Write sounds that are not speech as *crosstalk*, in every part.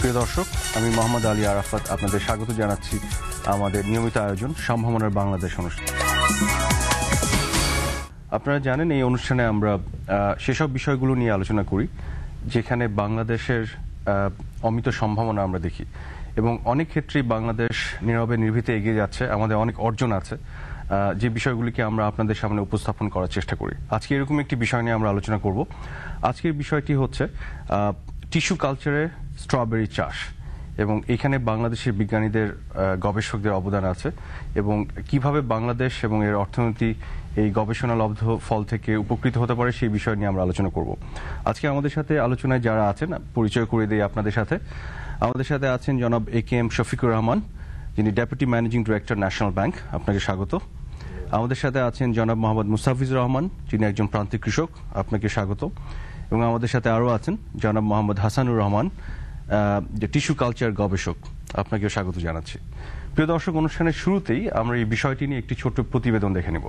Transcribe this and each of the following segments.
প্রিয় দর্শক আমি মোহাম্মদ আলী আরাফাত আপনাদের স্বাগত জানাচ্ছি আমাদের নিয়মিত আয়োজন সম্ভাবনার বাংলাদেশ অনুষ্ঠান আপনারা জানেন এই অনুষ্ঠানে আমরা সেসব বিষয়গুলো নিয়ে আলোচনা করি যেখানে বাংলাদেশের অমিত সম্ভাবনা আমরা দেখি এবং অনেক ক্ষেত্রেই বাংলাদেশ নীরবে নির্ভীতে এগিয়ে যাচ্ছে আমাদের অনেক অর্জন আছে যে বিষয়গুলিকে আমরা আপনাদের সামনে উপস্থাপন করার চেষ্টা করি আজকে এরকম একটি বিষয় নিয়ে আমরা আলোচনা করব আজকের বিষয়টি হচ্ছে টিস্যু কালচারে স্ট্রবেরি চাষ এবং এখানে বাংলাদেশের বিজ্ঞানীদের গবেষকদের অবদান আছে এবং কিভাবে বাংলাদেশ এবং এর অর্থনীতি এই গবেষণালব্ধ ফল থেকে উপকৃত হতে পারে সেই বিষয় নিয়ে আমরা আলোচনা করব আজকে আমাদের সাথে আলোচনায় যারা আছেন পরিচয় করে দিই আপনাদের সাথে আমাদের সাথে আছেন জনাব A K M Shafiqur Rahman যিনি deputy managing director National Bank আপনাকে স্বাগত আমাদের সাথে আছেন জনাব মোহাম্মদ মুস্তাফিজ রহমান যিনি একজন প্রান্তিক কৃষক আপনাকে স্বাগত এবং আমাদের সাথে আরও আছেন জনাব মোহাম্মদ হাসানুর রহমান যে টিস্যু কালচার গবেষক আপনাকেও স্বাগত জানাচ্ছি প্রিয় দর্শক অনুষ্ঠানের শুরুতেই আমরা এই বিষয়টি নিয়ে একটি ছোট্ট প্রতিবেদন দেখে নেব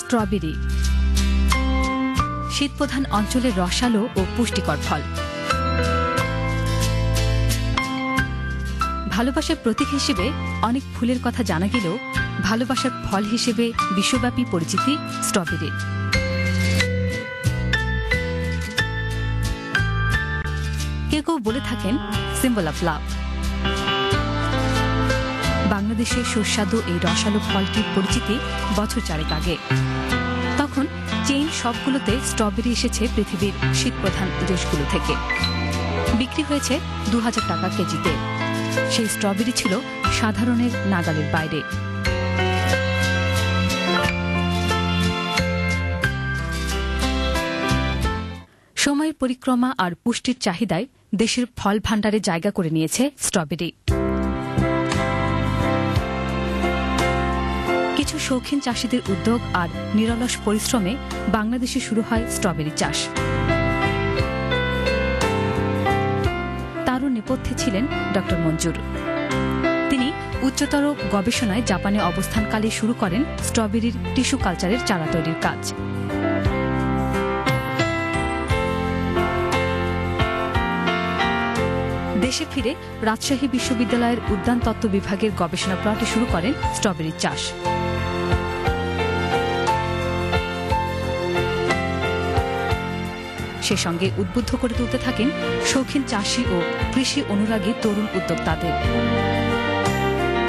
স্ট্রবেরি শীতপ্রধান অঞ্চলের রসালো ও পুষ্টিকর ফল ভালোবাসার প্রতীক হিসেবে অনেক ফুলের কথা জানা গেলেও ভালোবাসার ফল হিসেবে বিশ্বব্যাপী পরিচিতি স্ট্রবেরি কেউ কেউ বলে থাকেন সিম্বল অফ লাভ বাংলাদেশে সুস্বাদু এই রসালো ফলটির পরিচিতি বছর চারেক আগে তখন চেইন সবগুলোতে স্ট্রবেরি এসেছে পৃথিবীর শীতপ্রধান দেশগুলো থেকে বিক্রি হয়েছে দু টাকা কেজিতে সেই স্ট্রবেরি ছিল সাধারণের নাগালের বাইরে সময়ের পরিক্রমা আর পুষ্টির চাহিদায় দেশের ফল ভাণ্ডারে জায়গা করে নিয়েছে স্ট্রবেরি কিছু শৌখিন চাষিদের উদ্যোগ আর নিরলস পরিশ্রমে বাংলাদেশে শুরু হয় স্ট্রবেরি চাষ নেপথ্যে ছিলেন ড মঞ্জুর তিনি উচ্চতর গবেষণায় জাপানে অবস্থানকালে শুরু করেন স্ট্রবেরির টিস্যু কালচারের চারা তৈরির কাজ দেশে ফিরে রাজশাহী বিশ্ববিদ্যালয়ের উদ্যানতত্ত্ব বিভাগের গবেষণা প্লটে শুরু করেন স্ট্রবেরির চাষ সে সঙ্গে উদ্বুদ্ধ করে তুলতে থাকেন শৌখিন চাষি ও কৃষি অনুরাগী তরুণ উদ্যোক্তাদের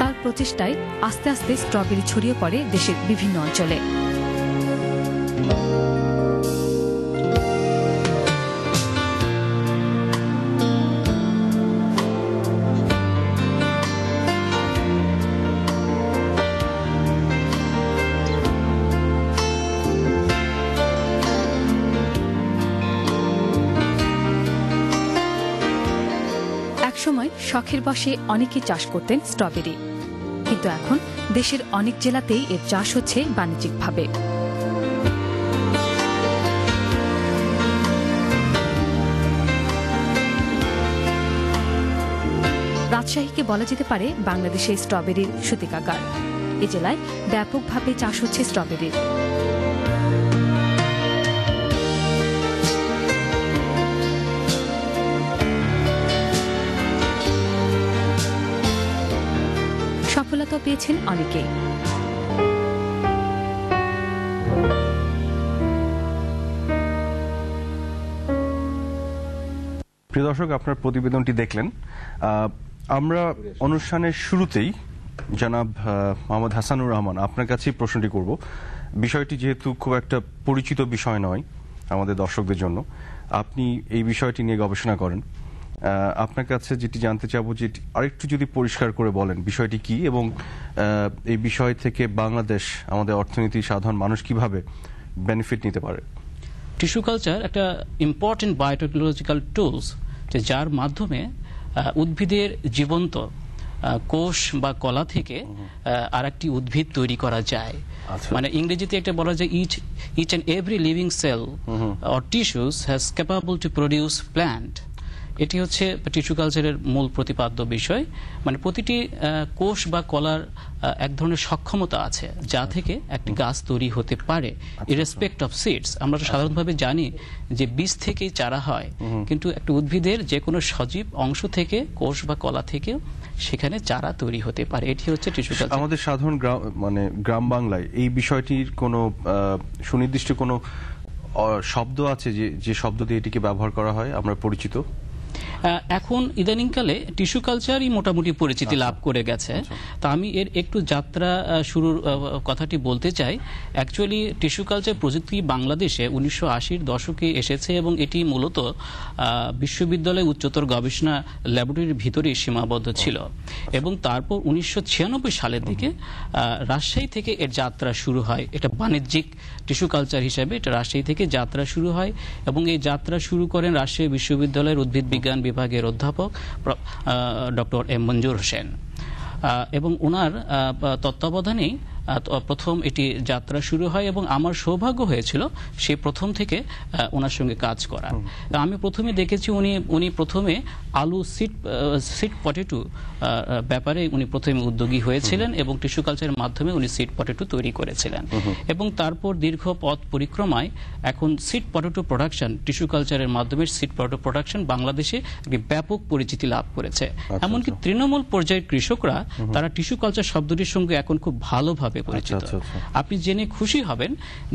তার প্রচেষ্টায় আস্তে আস্তে স্ট্রবেরি ছড়িয়ে পড়ে দেশের বিভিন্ন অঞ্চলে শখের বসে অনেকে চাষ করতেন স্ট্রবেরি কিন্তু এখন দেশের অনেক জেলাতেই এর চাষ হচ্ছে বাণিজ্যিকভাবে রাজশাহীকে বলা যেতে পারে বাংলাদেশের স্ট্রবেরির সূতিকাগার এ জেলায় ব্যাপকভাবে চাষ হচ্ছে স্ট্রবেরির পেয়েছেন অনেকেই প্রিয় দর্শক আপনার প্রতিবেদনটি দেখলেন আমরা অনুষ্ঠানের শুরুতেই জনাব মোহাম্মদ হাসানুর রহমান আপনার কাছেই প্রশ্নটি করব বিষয়টি যেহেতু খুব একটা পরিচিত বিষয় নয় আমাদের দর্শকদের জন্য আপনি এই বিষয়টি নিয়ে গবেষণা করেন আপনার কাছে যেটি জানতে চাবো যে আরেকটু যদি পরিষ্কার করে বলেন বিষয়টি কি এবং এই বিষয় থেকে বাংলাদেশ আমাদের অর্থনীতি সাধারণ মানুষ কিভাবে বেনিফিট নিতে পারে টিস্যু কালচার একটা ইম্পর্টেন্ট বায়োটেকনোলজিক্যাল টুলস যার মাধ্যমে উদ্ভিদের জীবন্ত কোষ বা কলা থেকে আর একটি উদ্ভিদ তৈরি করা যায় আচ্ছা। মানে ইংরেজিতে একটা বলা যায় each each and every living cell or tissues has capable to produce plant এটি হচ্ছে টিস্যু কালচারের মূল প্রতিপাদ্য বিষয় মানে প্রতিটি কোষ বা কলার এক ধরনের সক্ষমতা আছে যা থেকে একটি গাছ তৈরি হতে পারে ইরেসপেক্ট অফ সিডস আমরা আচ্ছা। সাধারণভাবে জানি যে বীজ থেকেই চারা হয় কিন্তু একটি উদ্ভিদের যে কোনো সজীব অংশ থেকে কোষ বা কলা থেকে সেখানে চারা তৈরি হতে পারে এটি হচ্ছে টিস্যু কালচার আমাদের সাধারণ মানে গ্রাম বাংলায় এই বিষয়টির কোনো সুনির্দিষ্ট কোনো শব্দ আছে যে যে শব্দ দিয়ে এটিকে ব্যবহার করা হয় আমরা পরিচিত এখন ইদানিংকালে টিস্যু কালচারই মোটামুটি পরিচিতি আচ্ছা। লাভ করে গেছে আচ্ছা। তা আমি এর একটু যাত্রা শুরুর কথাটি বলতে চাই অ্যাকচুয়ালি টিস্যু কালচার প্রযুক্তি বাংলাদেশে উনিশশো আশির দশকে এসেছে এবং এটি মূলত বিশ্ববিদ্যালয় উচ্চতর গবেষণা ল্যাবরেটরির ভিতরেই সীমাবদ্ধ ছিল আচ্ছা। এবং তারপর উনিশশো সালের দিকে রাজশাহী থেকে এর যাত্রা শুরু হয় এটা বাণিজ্যিক টিস্যু কালচার হিসেবে এটা রাজশাহী থেকে যাত্রা শুরু হয় এবং এই যাত্রা শুরু করেন রাজশাহী বিশ্ববিদ্যালয়ের উদ্ভিদ বিজ্ঞান বিভাগের অধ্যাপক ডক্টর এম মঞ্জুর হোসেন এবং ওনার তত্ত্বাবধানেই প্রথম এটি যাত্রা শুরু হয় এবং আমার সৌভাগ্য হয়েছিল সে প্রথম থেকে ওনার সঙ্গে কাজ করার আমি প্রথমে দেখেছি উনি উনি প্রথমে আলু সিট সিট পটেটো ব্যাপারে উনি প্রথমে উদ্যোগী হয়েছিলেন এবং টিস্যু কালচারের মাধ্যমে উনি সিট পটেটো তৈরি করেছিলেন এবং তারপর দীর্ঘ পথ পরিক্রমায় এখন সিট পটেটো প্রোডাকশন টিস্যু কালচারের মাধ্যমে সিট পটেটো প্রোডাকশন বাংলাদেশে একটি ব্যাপক পরিচিতি লাভ করেছে আচ্ছা, এমনকি আচ্ছা। তৃণমূল পর্যায়ের কৃষকরা তারা টিস্যু কালচার শব্দটির সঙ্গে এখন খুব ভালোভাবে আচ্ছা, পরিচিত আপনি জেনে খুশি হবেন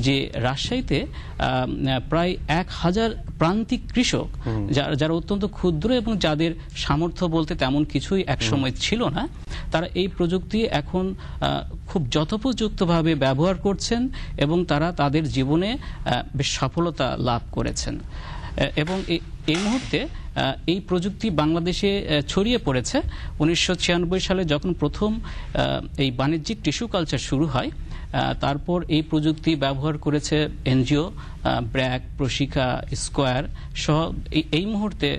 যে রাজশাহীতে প্রায় এক হাজার প্রান্তিক কৃষক যারা অত্যন্ত ক্ষুদ্র এবং যাদের সামর্থ্য বলতে তেমন কিছুই একশো সময় ছিল না তারা এই প্রযুক্তি এখন খুব যথোপযুক্তভাবে ব্যবহার করছেন এবং তারা তাদের জীবনে বেশ সফলতা লাভ করেছেন এবং এই মুহূর্তে এই প্রযুক্তি বাংলাদেশে ছড়িয়ে পড়েছে উনিশশো সালে যখন প্রথম এই বাণিজ্যিক টিস্যু কালচার শুরু হয় তারপর এই প্রযুক্তি ব্যবহার করেছে এনজিও ব্র্যাক প্রশিকা স্কোয়ার সহ এই মুহূর্তে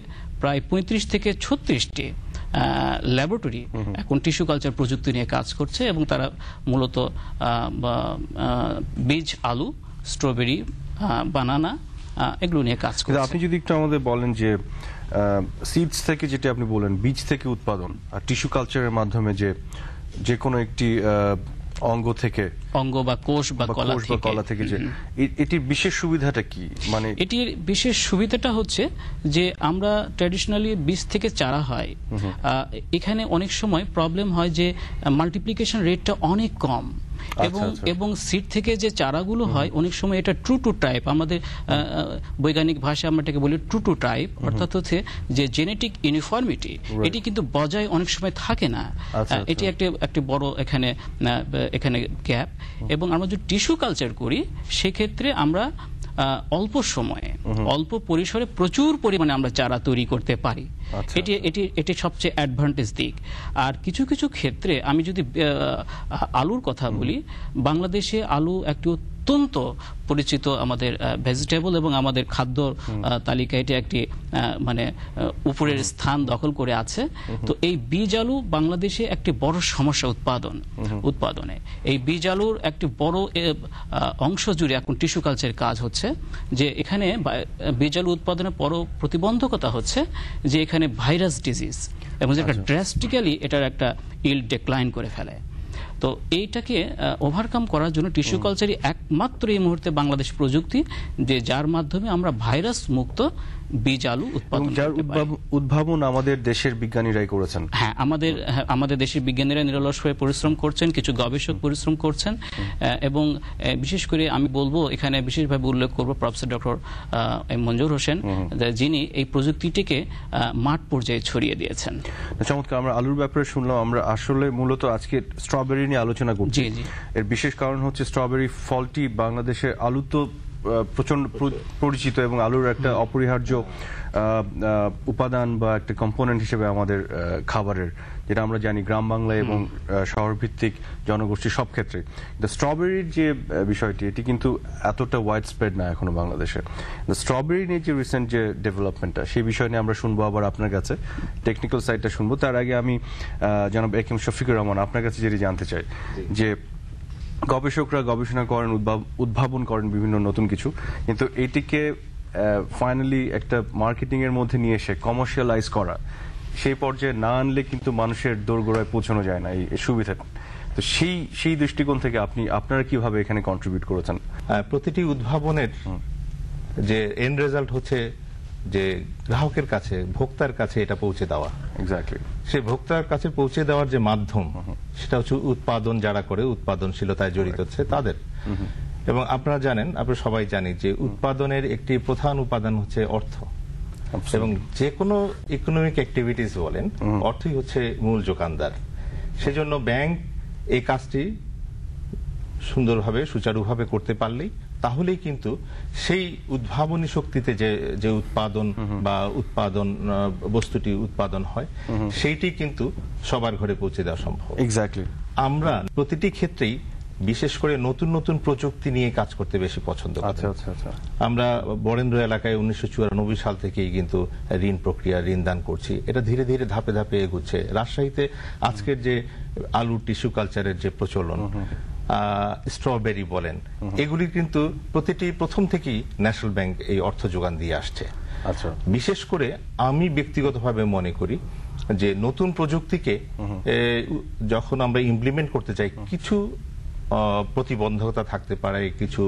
প্রায় পঁয়ত্রিশ থেকে ছত্রিশটি ল্যাবরেটরি এখন টিস্যু কালচার প্রযুক্তি নিয়ে কাজ করছে এবং তারা মূলত বীজ আলু স্ট্রবেরি বানানা এগুলো নিয়ে কাজ করছে আপনি যদি একটু আমাদের বলেন যে সিডস থেকে যেটা আপনি বলেন বীজ থেকে উৎপাদন আর টিস্যু কালচারের মাধ্যমে যে যে কোনো একটি অঙ্গ থেকে অঙ্গ বা কোষ বা কলা থেকে কলা থেকে যে এটির বিশেষ সুবিধাটা কি মানে এটির বিশেষ সুবিধাটা হচ্ছে যে আমরা ট্র্যাডিশনালি বীজ থেকে চারা হয় এখানে অনেক সময় প্রবলেম হয় যে মাল্টিপ্লিকেশন রেটটা অনেক কম আচ্ছা, এবং আচ্ছা। এবং সিট থেকে যে চারাগুলো হয় অনেক সময় এটা ট্রু টু টাইপ আমাদের বৈজ্ঞানিক ভাষায় আমরা এটাকে বলি ট্রু টু টাইপ অর্থাৎ হচ্ছে যে জেনেটিক ইউনিফর্মিটি এটি কিন্তু বজায় অনেক সময় থাকে না আচ্ছা, এটি একটি একটি বড় এখানে এখানে গ্যাপ এবং আমরা যদি টিস্যু কালচার করি সেক্ষেত্রে আমরা অল্প সময়ে অল্প পরিসরে প্রচুর পরিমাণে আমরা চারা তৈরি করতে পারি আচ্ছা। এটি এটি এটি সবচেয়ে অ্যাডভান্টেজ দিক আর কিছু কিছু ক্ষেত্রে আমি যদি আলুর কথা বলি বাংলাদেশে আলু একটি অত্যন্ত পরিচিত আমাদের ভেজিটেবল এবং আমাদের খাদ্য তালিকা এটি একটি মানে উপরের স্থান দখল করে আছে তো এই বীজ আলু বাংলাদেশে একটি বড় সমস্যা উৎপাদন উৎপাদনে এই বীজ আলুর একটি বড় অংশ জুড়ে এখন টিস্যু কালচার কাজ হচ্ছে যে এখানে বীজ আলু উৎপাদনে বড় প্রতিবন্ধকতা হচ্ছে যে এখানে এখানে ভাইরাস ডিজিজ এবং যেটা ড্রাস্টিক্যালি আচ্ছা। এটার একটা ইল ডেক্লাইন করে ফেলে তো এইটাকে ওভারকাম করার জন্য টিস্যু কালচারই একমাত্র এই মুহূর্তে বাংলাদেশ প্রযুক্তি যে যার মাধ্যমে আমরা ভাইরাস মুক্ত বীজ আলু যার উদ্ভাবন আমাদের দেশের বিজ্ঞানীরাই করেছেন হ্যাঁ আমাদের হ্যাঁ, আমাদের দেশের বিজ্ঞানীরা নিরলস হয়ে পরিশ্রম করছেন কিছু গবেষক পরিশ্রম করছেন এবং বিশেষ করে আমি বলবো এখানে বিশেষভাবে উল্লেখ করব প্রফেসর ডক্টর মঞ্জুর হোসেন যিনি এই প্রযুক্তিটিকে মাঠ পর্যায়ে ছড়িয়ে দিয়েছেন চমৎকার আমরা আলুর ব্যাপারে শুনলাম আমরা আসলে মূলত আজকে স্ট্রবেরি নিয়ে আলোচনা করছি এর বিশেষ কারণ হচ্ছে স্ট্রবেরি ফলটি বাংলাদেশের আলু তো প্রচন্ড পরিচিত এবং আলুর একটা অপরিহার্য উপাদান বা একটা কম্পোনেন্ট হিসেবে আমাদের খাবারের যেটা আমরা জানি গ্রাম বাংলা এবং শহরভিত্তিক জনগোষ্ঠী সব ক্ষেত্রে দ্য স্ট্রবেরির যে বিষয়টি এটি কিন্তু এতটা ওয়াইড স্প্রেড না এখনো বাংলাদেশে দ্য স্ট্রবেরি নিয়ে যে রিসেন্ট যে ডেভেলপমেন্টটা সেই বিষয় নিয়ে আমরা শুনবো আবার আপনার কাছে টেকনিক্যাল সাইডটা শুনবো তার আগে আমি জনাব একিম শফিকুর রহমান আপনার কাছে যেটি জানতে চাই যে গবেষকরা গবেষণা করেন উদ্ভাবন করেন বিভিন্ন নতুন কিছু কিন্তু এটিকে ফাইনালি একটা মার্কেটিং এর মধ্যে নিয়ে এসে কমার্শিয়ালাইজ করা সেই পর্যায়ে না আনলে কিন্তু মানুষের দোরগোড়ায় পৌঁছানো যায় না এই সুবিধা তো সেই সেই দৃষ্টিকোণ থেকে আপনি আপনারা কিভাবে এখানে কন্ট্রিবিউট করেছেন প্রতিটি উদ্ভাবনের যে এন্ড রেজাল্ট হচ্ছে যে গ্রাহকের কাছে ভোক্তার কাছে এটা পৌঁছে দেওয়া সে ভোক্তার কাছে পৌঁছে দেওয়ার যে মাধ্যম সেটা হচ্ছে উৎপাদন যারা করে উৎপাদনশীলতায় জড়িত হচ্ছে তাদের এবং আপনারা জানেন আপনারা সবাই জানি যে উৎপাদনের একটি প্রধান উপাদান হচ্ছে অর্থ এবং যে কোনো ইকোনমিক অ্যাক্টিভিটিস বলেন অর্থই হচ্ছে মূল যোগানদার সেজন্য ব্যাংক এই কাজটি সুন্দরভাবে সুচারুভাবে করতে পারলেই তাহলেই কিন্তু সেই উদ্ভাবনী শক্তিতে যে যে উৎপাদন বা উৎপাদন বস্তুটি উৎপাদন হয় সেইটি কিন্তু সবার ঘরে পৌঁছে দেওয়া সম্ভব এক্স্যাক্টলি আমরা প্রতিটি ক্ষেত্রেই বিশেষ করে নতুন নতুন প্রযুক্তি নিয়ে কাজ করতে বেশি পছন্দ করি আচ্ছা, আচ্ছা, আচ্ছা। আমরা বরেন্দ্র এলাকায় উনিশশো সাল থেকেই কিন্তু ঋণ প্রক্রিয়া ঋণ দান করছি এটা ধীরে ধীরে ধাপে ধাপে এগুচ্ছে রাজশাহীতে আজকের যে আলু টিস্যু কালচারের যে প্রচলন স্ট্রবেরি বলেন এগুলি কিন্তু প্রতিটি প্রথম থেকেই ন্যাশনাল ব্যাংক এই অর্থ যোগান দিয়ে আসছে আচ্ছা বিশেষ করে আমি ব্যক্তিগতভাবে মনে করি যে নতুন প্রযুক্তিকে যখন আমরা ইমপ্লিমেন্ট করতে চাই কিছু প্রতিবন্ধকতা থাকতে পারে কিছু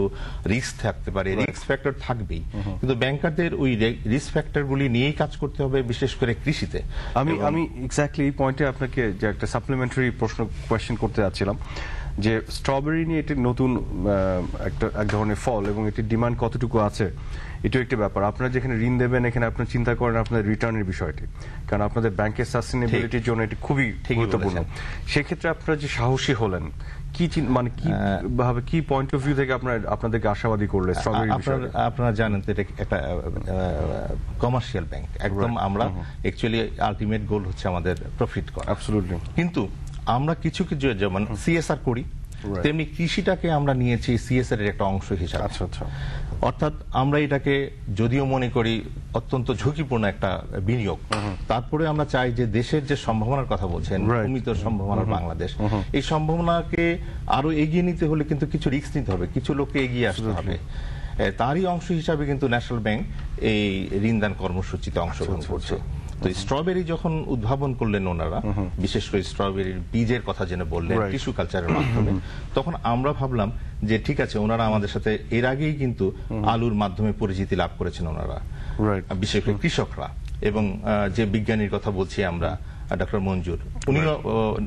রিস্ক থাকতে পারে রিস্ক ফ্যাক্টর থাকবেই কিন্তু ব্যাংকারদের ওই রিস্ক ফ্যাক্টরগুলি নিয়েই কাজ করতে হবে বিশেষ করে কৃষিতে আমি আমি এক্স্যাক্টলি এই পয়েন্টে আপনাকে যে একটা সাপ্লিমেন্টারি প্রশ্ন কোয়েশ্চেন করতে যাচ্ছিলাম যে স্ট্রবেরি নিয়ে এটি নতুন একটা এক ধরনের ফল এবং এটির ডিমান্ড কতটুকু আছে এটিও একটি ব্যাপার আপনারা যেখানে ঋণ দেবেন এখানে আপনারা চিন্তা করেন আপনাদের রিটার্নের বিষয়টি কারণ আপনাদের ব্যাংকের সাস্টেনেবিলিটির জন্য এটি খুবই গুরুত্বপূর্ণ সেক্ষেত্রে আপনারা যে সাহসী হলেন কি মানে কি ভাবে কি পয়েন্ট অফ ভিউ থেকে আপনার আপনাদেরকে আশাবাদী করলে স্ট্রবেরি বিষয়ে আপনারা জানেন তো এটা একটা কমার্শিয়াল ব্যাংক একদম আমরা অ্যাকচুয়ালি আলটিমেট গোল হচ্ছে আমাদের প্রফিট করা অ্যাবসলিউটলি কিন্তু আমরা কিছু কিছু যেমন সিএসআর করি তেমনি কৃষিটাকে আমরা নিয়েছি সিএসআর এর একটা অংশ হিসাবে আচ্ছা আচ্ছা অর্থাৎ আমরা এটাকে যদিও মনে করি অত্যন্ত ঝুঁকিপূর্ণ একটা বিনিয়োগ তারপরে আমরা চাই যে দেশের যে সম্ভাবনার কথা বলছেন ভূমিত সম্ভাবনার বাংলাদেশ এই সম্ভাবনাকে আরো এগিয়ে নিতে হলে কিন্তু কিছু রিস্ক নিতে হবে কিছু লোককে এগিয়ে আসতে হবে তারই অংশ হিসাবে কিন্তু ন্যাশনাল ব্যাংক এই ঋণদান কর্মসূচিতে আচ্ছা, অংশগ্রহণ আচ্ছা, করছে আচ্ছা। তো স্ট্রবেরি যখন উদ্ভাবন করলেন ওনারা বিশেষ করে স্ট্রবেরির বীজের কথা জেনে বললেন টিস্যু কালচারের মাধ্যমে তখন আমরা ভাবলাম যে ঠিক আছে ওনারা আমাদের সাথে এর আগেই কিন্তু আলুর মাধ্যমে পরিচিতি লাভ করেছেন ওনারা বিশেষ করে কৃষকরা এবং যে বিজ্ঞানীর কথা বলছি আমরা ডক্টর মঞ্জুর উনিও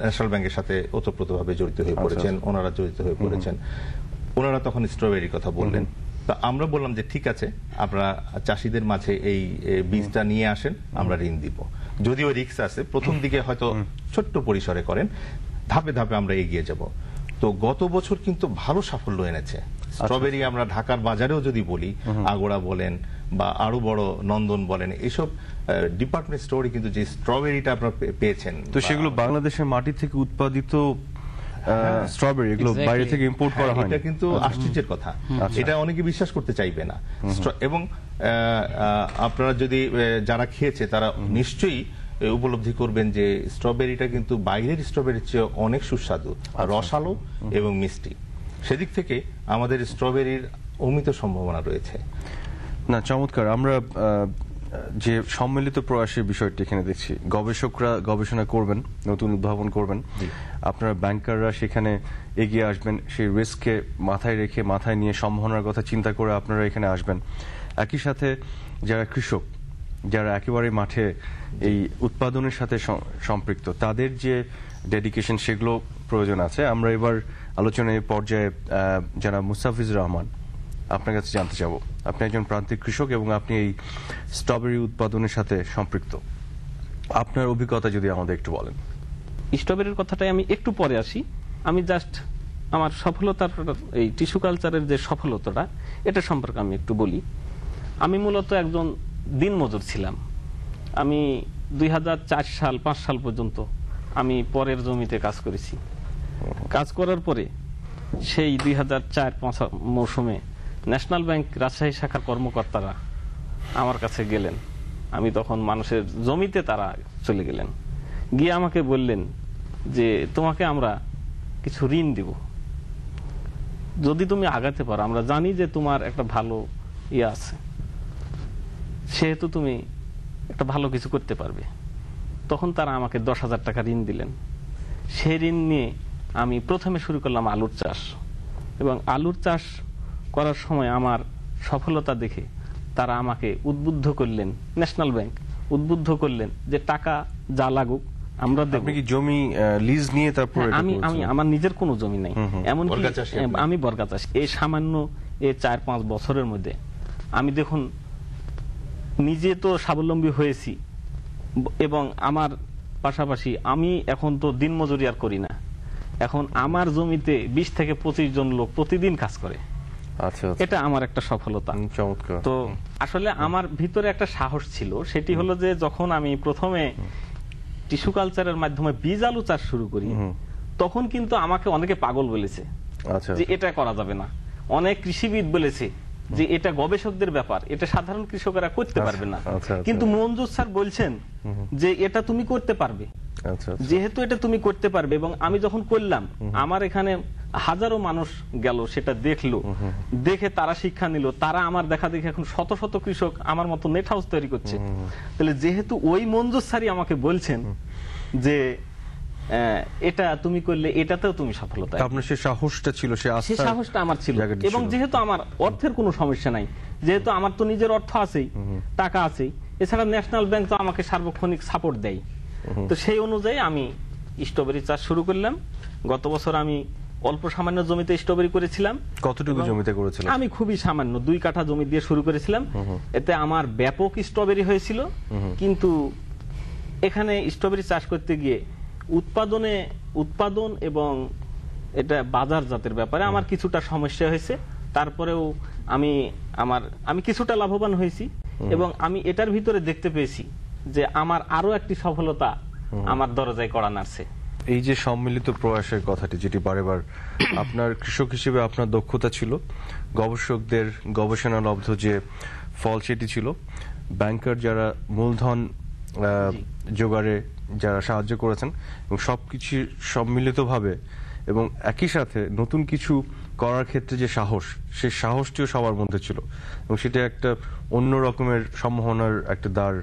ন্যাশনাল ব্যাংকের সাথে ওতপ্রোতভাবে জড়িত হয়ে আচ্ছা, পড়েছেন আচ্ছা। ওনারা জড়িত হয়ে পড়েছেন ওনারা তখন স্ট্রবেরির কথা বললেন তো আমরা বললাম যে ঠিক আছে আপনারা চাষিদের মাঝে এই বীজটা নিয়ে আসেন আমরা ঋণ দিব যদিও রিক্স আছে প্রথম দিকে হয়তো ছোট্ট পরিসরে করেন ধাপে ধাপে আমরা এগিয়ে যাব তো গত বছর কিন্তু ভালো সাফল্য এনেছে আচ্ছা, আচ্ছা। স্ট্রবেরি আমরা ঢাকার বাজারেও যদি বলি আগোড়া বলেন বা আরো বড় নন্দন বলেন এসব ডিপার্টমেন্ট স্টোরে কিন্তু যে স্ট্রবেরিটা আপনারা পেয়েছেন তো সেগুলো বাংলাদেশের মাটি থেকে উৎপাদিত স্ট্রবেরি হ্যাঁ, হ্যাঁ। এগুলো বাইরে থেকে ইম্পোর্ট করা হ্যাঁ, হয় এটা কিন্তু আচ্ছা। আশ্চর্যের কথা আচ্ছা। এটা অনেকে বিশ্বাস করতে চাইবে না এবং আপনারা যদি যারা খেয়েছে তারা নিশ্চয়ই উপলব্ধি করবেন যে স্ট্রবেরিটা কিন্তু বাইরের স্ট্রবেরির চেয়ে অনেক সুস্বাদু আচ্ছা। রসালো এবং মিষ্টি সেদিক থেকে আমাদের স্ট্রবেরির অমিত সম্ভাবনা রয়েছে না চমৎকার আমরা যে সম্মিলিত প্রয়াসের বিষয়টি এখানে দেখছি গবেষকরা গবেষণা করবেন নতুন উদ্ভাবন করবেন আপনারা ব্যাংকাররা সেখানে এগিয়ে আসবেন সেই রিস্ককে মাথায় রেখে মাথায় নিয়ে সম্ভাবনার কথা চিন্তা করে আপনারা এখানে আসবেন একই সাথে যারা কৃষক যারা একেবারে মাঠে এই উৎপাদনের সাথে সম্পৃক্ত তাদের যে ডেডিকেশন সেগুলো প্রয়োজন আছে আমরা এবার আলোচনায় পর্যায়ে যারা মুস্তাফিজুর রহমান আপনার কাছে জানতে চাবো আপনি একজন প্রান্তিক কৃষক এবং আপনি এই স্ট্রবেরি উৎপাদনের সাথে সম্পৃক্ত আপনার অভিজ্ঞতা যদি আমাদের একটু বলেন স্ট্রবেরির কথাটাই আমি একটু পরে আসি আমি জাস্ট আমার সফলতার এই টিস্যু কালচারের যে সফলতাটা এটা সম্পর্কে আমি একটু বলি আমি মূলত একজন দিনমজুর ছিলাম আমি দুই সাল পাঁচ সাল পর্যন্ত আমি পরের জমিতে কাজ করেছি কাজ করার পরে সেই দুই হাজার চার মৌসুমে ন্যাশনাল ব্যাংক রাজশাহী শাখার কর্মকর্তারা আমার কাছে গেলেন আমি তখন মানুষের জমিতে তারা চলে গেলেন গিয়ে আমাকে বললেন যে তোমাকে আমরা কিছু ঋণ দিব যদি তুমি আগাতে পারো আমরা জানি যে তোমার একটা ভালো ইয়ে আছে সেহেতু তুমি একটা ভালো কিছু করতে পারবে তখন তারা আমাকে দশ হাজার টাকা ঋণ দিলেন সেই ঋণ নিয়ে আমি প্রথমে শুরু করলাম আলুর চাষ এবং আলুর চাষ করার সময় আমার সফলতা দেখে তারা আমাকে উদ্বুদ্ধ করলেন ন্যাশনাল ব্যাংক উদ্বুদ্ধ করলেন যে টাকা যা লাগুক আমরা জমি লিজ নিয়ে তারপরে হ্যাঁ, আমি আমি আমার নিজের কোনো জমি নাই এমন হ্যাঁ, আমি বর্গা চাষ এই সামান্য এই চার পাঁচ বছরের মধ্যে আমি দেখুন নিজে তো স্বাবলম্বী হয়েছি এবং আমার পাশাপাশি আমি এখন তো মজুরি আর করি না এখন আমার জমিতে বিশ থেকে পঁচিশ জন লোক প্রতিদিন কাজ করে আচ্ছা, আচ্ছা। এটা আমার একটা সফলতা তো আসলে আমার ভিতরে একটা সাহস ছিল সেটি হলো যে যখন আমি প্রথমে টিস্যু কালচারের মাধ্যমে বীজ আলু চাষ শুরু করি তখন কিন্তু আমাকে অনেকে পাগল বলেছে আচ্ছা, যে এটা করা যাবে না অনেক কৃষিবিদ বলেছে যে এটা গবেষকদের ব্যাপার এটা সাধারণ কৃষকেরা করতে পারবে না কিন্তু মঞ্জুর স্যার বলছেন যে এটা তুমি করতে পারবে যেহেতু এটা তুমি করতে পারবে এবং আমি যখন করলাম আমার এখানে হাজারো মানুষ গেল সেটা দেখলো দেখে তারা শিক্ষা নিল তারা আমার দেখা দেখে এখন শত শত কৃষক আমার মতো নেট হাউস তৈরি করছে তাহলে যেহেতু ওই মঞ্জুর সারি আমাকে বলছেন যে এটা তুমি করলে এটাতেও তুমি সফলতা আপনার সে সাহসটা ছিল সে সাহসটা আমার ছিল এবং যেহেতু আমার অর্থের কোনো সমস্যা নাই যেহেতু আমার তো নিজের অর্থ আছেই টাকা আছেই এছাড়া ন্যাশনাল ব্যাংক তো আমাকে সার্বক্ষণিক সাপোর্ট দেয় তো সেই অনুযায়ী আমি স্ট্রবেরি চাষ শুরু করলাম গত বছর আমি অল্প সামান্য জমিতে স্ট্রবেরি করেছিলাম কতটুকু জমিতে করেছিলাম আমি খুবই সামান্য দুই কাঠা জমি দিয়ে শুরু করেছিলাম এতে আমার ব্যাপক স্ট্রবেরি হয়েছিল কিন্তু এখানে স্ট্রবেরি চাষ করতে গিয়ে উৎপাদনে উৎপাদন এবং এটা বাজার জাতের ব্যাপারে আমার কিছুটা সমস্যা হয়েছে তারপরেও আমি আমার আমি কিছুটা লাভবান হয়েছি এবং আমি এটার ভিতরে দেখতে পেয়েছি যে আমার আরো একটি সফলতা আমার দরজায় কড়া নাড়ছে এই যে সম্মিলিত প্রয়াসের কথাটি যেটি বারেবার *clears throat* আপনার কৃষক হিসেবে আপনার দক্ষতা ছিল গবেষকদের গবেষণালব্ধ যে ফল সেটি ছিল ব্যাংকার যারা মূলধন জোগাড়ে যারা সাহায্য করেছেন এবং সব কিছু সম্মিলিতভাবে এবং একই সাথে নতুন কিছু করার ক্ষেত্রে যে সাহস সেই সাহসটিও সবার মধ্যে ছিল এবং সেটা একটা অন্য রকমের সম্ভাবনার একটা দ্বার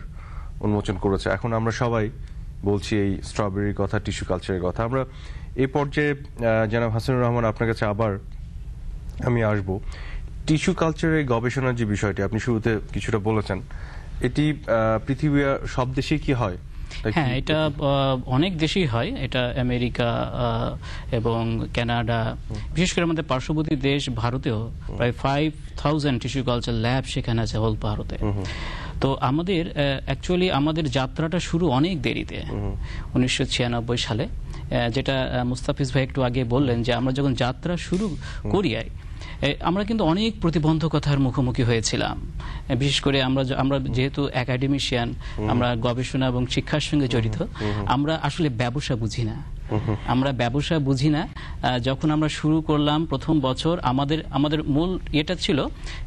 উন্মোচন করেছে এখন আমরা সবাই বলছি এই স্ট্রবেরির কথা টিস্যু কালচারের কথা আমরা এ পর্যায়ে জানাব হাসানুর রহমান আপনার কাছে আবার আমি আসব টিস্যু কালচারের গবেষণার যে বিষয়টি আপনি শুরুতে কিছুটা বলেছেন এটি পৃথিবী সব দেশে কি হয় হ্যাঁ এটা অনেক দেশেই হয় এটা আমেরিকা এবং কানাডা বিশেষ করে আমাদের পার্শ্ববর্তী দেশ ভারতেও প্রায় five thousand tissue culture lab সেখানে আছে হল ভারতে তো আমাদের অ্যাকচুয়ালি আমাদের যাত্রাটা শুরু অনেক দেরিতে উনিশশো সালে যেটা মুস্তাফিজ ভাই একটু আগে বললেন যে আমরা যখন যাত্রা শুরু করি আমরা কিন্তু অনেক প্রতিবন্ধকতার মুখোমুখি হয়েছিলাম বিশেষ করে আমরা আমরা যেহেতু একাডেমিশিয়ান আমরা গবেষণা এবং শিক্ষার সঙ্গে জড়িত আমরা আসলে ব্যবসা বুঝি না আমরা ব্যবসা বুঝি না যখন আমরা শুরু করলাম প্রথম বছর আমাদের আমাদের মূল এটা ছিল